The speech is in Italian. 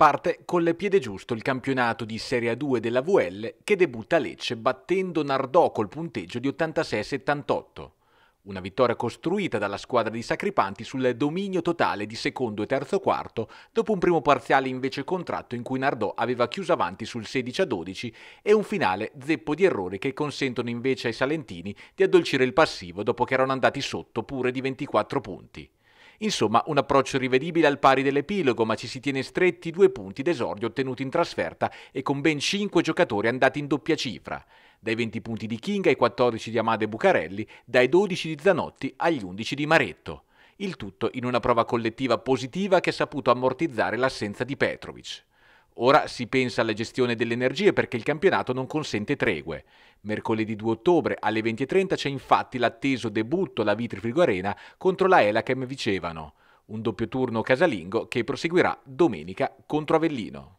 Parte con le piede giusto il campionato di Serie A2 della VL che debutta a Lecce battendo Nardò col punteggio di 86-78. Una vittoria costruita dalla squadra di Sacripanti sul dominio totale di secondo e terzo quarto dopo un primo parziale invece contratto in cui Nardò aveva chiuso avanti sul 16-12 e un finale zeppo di errori che consentono invece ai salentini di addolcire il passivo dopo che erano andati sotto pure di 24 punti. Insomma, un approccio rivedibile al pari dell'epilogo, ma ci si tiene stretti due punti d'esordio ottenuti in trasferta e con ben 5 giocatori andati in doppia cifra. Dai 20 punti di King ai 14 di Amade Bucarelli, dai 12 di Zanotti agli 11 di Maretto. Il tutto in una prova collettiva positiva che ha saputo ammortizzare l'assenza di Petrovic. Ora si pensa alla gestione delle energie perché il campionato non consente tregue. Mercoledì 2 ottobre alle 20.30 c'è infatti l'atteso debutto alla Vitrifrigo Arena contro la Elachem Vicevano, un doppio turno casalingo che proseguirà domenica contro Avellino.